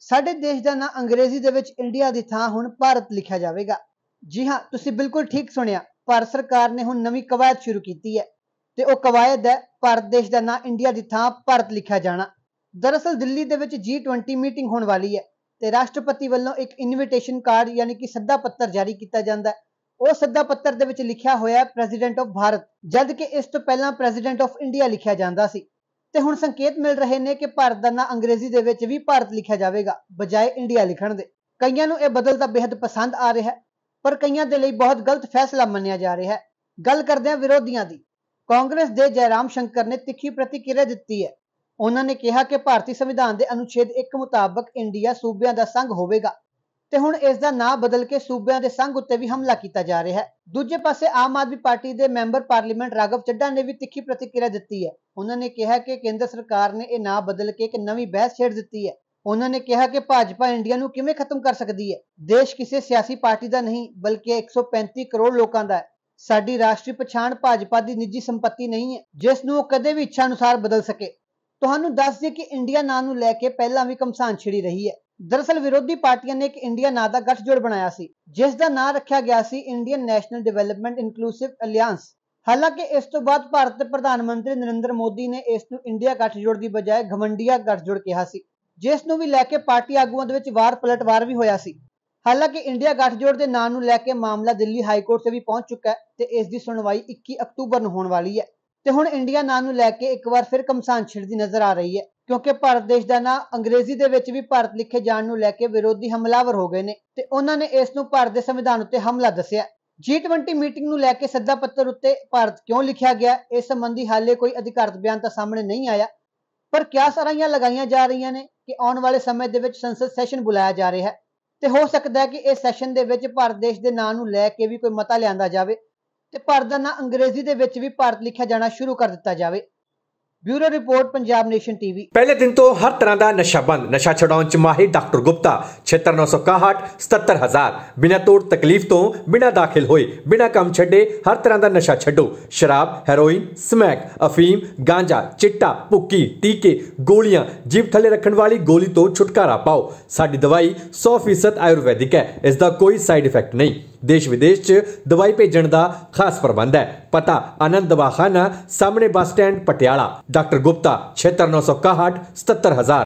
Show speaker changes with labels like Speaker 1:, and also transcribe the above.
Speaker 1: ਸਾਡੇ ਦੇਸ਼ ਦਾ ਨਾਂ ਅੰਗਰੇਜ਼ੀ ਦੇ ਵਿੱਚ ਇੰਡੀਆ ਦੀ ਥਾਂ ਹੁਣ ਭਾਰਤ ਲਿਖਿਆ ਜਾਵੇਗਾ ਜੀ ਹਾਂ ਤੁਸੀਂ ਬਿਲਕੁਲ ਠੀਕ ਸੁਣਿਆ ਭਾਰਤ ਸਰਕਾਰ ਨੇ ਹੁਣ ਨਵੀਂ ਕਵਾਇਦ ਸ਼ੁਰੂ ਕੀਤੀ ਹੈ ਤੇ ਉਹ ਕਵਾਇਦ ਹੈ ਭਾਰਤ ਦੇਸ਼ ਦਾ ਨਾਂ ਇੰਡੀਆ ਦੀ ਥਾਂ ਭਾਰਤ ਲਿਖਿਆ ਜਾਣਾ ਦਰਅਸਲ ਦਿੱਲੀ ਦੇ ਵਿੱਚ G20 ਮੀਟਿੰਗ ਹੋਣ ਵਾਲੀ ਹੈ ਤੇ ਰਾਸ਼ਟਰਪਤੀ ਵੱਲੋਂ ਇੱਕ ਇਨਵੀਟੇਸ਼ਨ ਕਾਰਡ ਯਾਨੀ ਕਿ ਸੱਦਾ ਪੱਤਰ ਜਾਰੀ ਕੀਤਾ ਜਾਂਦਾ ਹੈ ਉਹ ਸੱਦਾ ਪੱਤਰ ਦੇ ਵਿੱਚ ਲਿਖਿਆ ਹੋਇਆ ਹੈ ਪ੍ਰੈਜ਼ੀਡੈਂਟ ਆਫ ਭਾਰਤ ਜਦ ਕਿ ਇਸ ਤੋਂ ਪਹਿਲਾਂ ਪ੍ਰੈਜ਼ੀਡੈਂਟ ਆਫ ਇੰਡੀਆ ਲਿਖਿਆ ਜਾਂਦਾ ਸੀ ਤੇ ਹੁਣ ਸੰਕੇਤ ਮਿਲ ਰਹੇ ਨੇ ਕਿ ਭਾਰਤ ਦਾ ਨਾਂ ਅੰਗਰੇਜ਼ੀ ਦੇ ਵਿੱਚ ਵੀ ਭਾਰਤ ਲਿਖਿਆ ਜਾਵੇਗਾ ਬਜਾਏ ਇੰਡੀਆ ਲਿਖਣ ਦੇ ਕਈਆਂ ਨੂੰ ਇਹ ਬਦਲ ਤਾਂ ਬੇहद ਪਸੰਦ ਆ ਰਿਹਾ ਹੈ ਪਰ ਕਈਆਂ ਦੇ ਲਈ ਬਹੁਤ ਗਲਤ ਫੈਸਲਾ ਮੰਨਿਆ ਜਾ ਰਿਹਾ ਹੈ ਗੱਲ ਕਰਦੇ ਹਾਂ ਵਿਰੋਧੀਆਂ ਦੀ ਕਾਂਗਰਸ ਦੇ ਜੈਰਾਮ ਸ਼ੰਕਰ ਨੇ ਤਿੱਖੀ ਪ੍ਰਤੀਕਿਰਿਆ ਦਿੱਤੀ ਹੈ ਉਹਨਾਂ ਨੇ ਕਿਹਾ ਕਿ ਭਾਰਤੀ ਸੰਵਿਧਾਨ ਦੇ ਅਨੁਛੇਦ 1 ਮੁਤਾਬਕ ਇੰਡੀਆ ਸੂਬਿਆਂ ਦਾ ਸੰਘ ਹੋਵੇਗਾ ਤੇ ਹੁਣ ਇਸ ਦਾ ਨਾਂ ਬਦਲ ਕੇ ਸੂਬਿਆਂ ਦੇ ਸੰਘ ਉੱਤੇ ਵੀ ਹਮਲਾ ਕੀਤਾ ਜਾ ਰਿਹਾ ਹੈ ਦੂਜੇ ਪਾਸੇ ਆਮ ਆਦਮੀ ਪਾਰਟੀ ਦੇ ਮੈਂਬਰ ਪਾਰਲੀਮੈਂਟ ਰਾਗਵ ਚੱਡਾ ਨੇ ਵੀ ਤਿੱਖੀ ਪ੍ਰਤੀਕਿਰਿਆ ਦਿੱਤੀ ਹੈ ਉਹਨਾਂ ਨੇ ਕਿਹਾ ਕਿ ਕੇਂਦਰ ਸਰਕਾਰ ਨੇ ਇਹ ਨਾਂ ਬਦਲ ਕੇ ਇੱਕ ਨਵੀਂ ਬਹਿਸ ਛੇੜ ਦਿੱਤੀ ਹੈ ਉਹਨਾਂ ਨੇ ਕਿਹਾ ਕਿ ਭਾਜਪਾ ਇੰਡੀਆ ਨੂੰ ਕਿਵੇਂ ਖਤਮ ਕਰ ਸਕਦੀ ਹੈ ਦੇਸ਼ ਕਿਸੇ ਸਿਆਸੀ ਪਾਰਟੀ ਦਾ ਨਹੀਂ ਬਲਕਿ 135 ਕਰੋੜ ਲੋਕਾਂ ਦਾ ਹੈ ਸਾਡੀ ਰਾਸ਼ਟਰੀ ਪਛਾਣ ਭਾਜਪਾ ਦੀ ਨਿੱਜੀ ਸੰਪਤੀ ਨਹੀਂ ਹੈ ਜਿਸ ਨੂੰ ਉਹ ਕਦੇ ਵੀ ਇੱਛਾ ਅਨੁਸਾਰ ਬਦਲ ਸਕੇ ਤੁਹਾਨੂੰ ਦੱਸ ਦਈਏ ਕਿ ਇੰਡੀਆ ਨਾਂ ਨੂੰ ਲੈ ਕੇ ਪਹਿਲਾਂ ਵੀ ਕਮਸਾਨ ਛਿੜੀ ਰਹੀ ਹੈ ਦਰਅਸਲ ਵਿਰੋਧੀ ਪਾਰਟੀਆਂ ਨੇ ਇੱਕ ਇੰਡੀਆ ਨਾਂ ਦਾ ਗੱਠਜੋੜ ਬਣਾਇਆ ਸੀ ਜਿਸ ਦਾ ਨਾਂ ਰੱਖਿਆ ਗਿਆ ਸੀ Indian National Development Inclusive Alliance ਹਾਲਾਂਕਿ ਇਸ ਤੋਂ ਬਾਅਦ ਭਾਰਤ ਦੇ ਪ੍ਰਧਾਨ ਮੰਤਰੀ ਨਰਿੰਦਰ ਮੋਦੀ ਨੇ ਇਸ ਨੂੰ ਇੰਡੀਆ ਗੱਠਜੋੜ ਦੀ ਬਜਾਏ ਗਵੰਡੀਆ ਗੱਠਜੋੜ ਕਿਹਾ ਸੀ ਜਿਸ ਨੂੰ ਵੀ ਲੈ ਕੇ ਪਾਰਟੀ ਆਗੂਆਂ ਦੇ ਵਿੱਚ ਵਾਰ ਪਲਟਵਾਰ ਵੀ ਹੋਇਆ ਸੀ ਹਾਲਾਂਕਿ ਇੰਡੀਆ ਗੱਠਜੋੜ ਦੇ ਨਾਂ ਨੂੰ ਲੈ ਕੇ ਮਾਮਲਾ ਦਿੱਲੀ ਹਾਈ ਕੋਰਟ 'ਤੇ ਵੀ ਪਹੁੰਚ ਚੁੱਕਾ ਹੈ ਤੇ ਇਸ ਦੀ ਸੁਣਵਾਈ 21 ਅਕਤੂਬਰ ਨੂੰ ਹੋਣ ਵਾਲੀ ਹੈ ਤੇ ਹੁਣ ਇੰਡੀਆ ਨਾਂ ਨੂੰ ਲੈ ਕੇ ਇੱਕ ਵਾਰ ਫਿਰ ਕਮਸਾਨ ਛਿੜਦੀ ਨਜ਼ਰ ਆ ਰਹੀ ਹੈ ਕਿਉਂਕਿ ਭਾਰਤ ਦੇਸ਼ ਦਾ ਨਾਂ ਅੰਗਰੇਜ਼ੀ ਦੇ ਵਿੱਚ ਵੀ ਭਾਰਤ ਲਿਖੇ ਜਾਣ ਨੂੰ ਲੈ ਕੇ ਵਿਰੋਧੀ ਹਮਲਾਵਰ ਹੋ ਗਏ ਨੇ ਤੇ ਉਹਨਾਂ ਨੇ ਇਸ ਨੂੰ ਭਾਰਤ ਦੇ ਸੰਵਿਧਾਨ ਉੱਤੇ ਹਮਲਾ ਦੱਸਿਆ G20 ਮੀਟਿੰਗ ਨੂੰ ਲੈ ਕੇ ਸੱਦਾ ਪੱਤਰ ਉੱਤੇ ਭਾਰਤ ਕਿਉਂ ਲਿਖਿਆ ਗਿਆ ਇਸ ਸੰਬੰਧੀ ਹਾਲੇ ਕੋਈ ਅਧਿਕਾਰਤ ਬਿਆਨ ਤਾਂ ਸਾਹਮਣੇ ਨਹੀਂ ਆਇਆ ਪਰ ਕਿਆ ਸਾਰੀਆਂ ਲਗਾਈਆਂ ਜਾ ਰਹੀਆਂ ਨੇ ਕਿ ਆਉਣ ਵਾਲੇ ਸਮੇਂ ਦੇ ਵਿੱਚ ਸੰਸਦ ਸੈਸ਼ਨ ਬੁਲਾਇਆ ਜਾ ਰਿਹਾ ਹੈ ਤੇ ਹੋ ਸਕਦਾ ਹੈ ਕਿ ਇਸ ਸੈਸ਼ਨ ਦੇ ਵਿੱਚ ਭਾਰਤ ਦੇਸ਼ ਦੇ ਨਾਂ ਨੂੰ ਲੈ ਕੇ ਵੀ ਕੋਈ ਮਤਾ ਲਿਆਂਦਾ ਜਾਵੇ ਤੇ ਭਾਰਤ ਦਾ ਨਾਂ ਅੰਗਰੇਜ਼ੀ ਦੇ ਵਿੱਚ ਵੀ ਭਾਰਤ ਲਿਖਿਆ ਜਾਣਾ ਸ਼ੁਰੂ ਕਰ ਦਿੱਤਾ ਜਾਵੇ bureau report Punjab nation TV
Speaker 2: ਪਹਿਲੇ ਦਿਨ ਤੋਂ ਹਰ ਤਰ੍ਹਾਂ ਦਾ ਨਸ਼ਾ ਬੰਦ ਨਸ਼ਾ ਛਡਾਉਣ ਚ ਮਾਹਿਰ ਡਾਕਟਰ ਗੁਪਤਾ 6961 70000 ਬਿਨਾਂ ਤੋੜ ਤਕਲੀਫ ਤੋਂ ਬਿਨਾਂ ਦਾਖਲ ਹੋਏ ਬਿਨਾਂ ਕੰਮ ਛੱਡੇ ਹਰ ਤਰ੍ਹਾਂ ਦਾ ਨਸ਼ਾ ਛੱਡੋ ਸ਼ਰਾਬ ਹੈਰੋਇਨ ਸਮੈਕ ਅਫੀਮ ਗਾਂਜਾ ਚਿੱਟਾ ਪੁੱਕੀ ਟੀਕੇ ਗੋਲੀਆਂ ਜੀਭ ਥੱਲੇ ਰੱਖਣ ਵਾਲੀ ਗੋਲੀ ਤੋਂ ਛੁਟਕਾਰਾ ਪਾਓ ਸਾਡੀ ਦਵਾਈ 100% ਆਯੁਰਵੈਦਿਕ ਹੈ ਇਸ ਦਾ ਕੋਈ ਸਾਈਡ ਇਫੈਕਟ ਨਹੀਂ ਦੇਸ਼ ਵਿਦੇਸ਼ 'ਚ ਦਵਾਈ ਭੇਜਣ ਦਾ ਖਾਸ ਪ੍ਰਬੰਧ ਹੈ ਪਤਾ ਆਨੰਦ ਦਵਾਖਾਨਾ ਸਾਹਮਣੇ bus stand Patiala doctor Gupta 6961 77000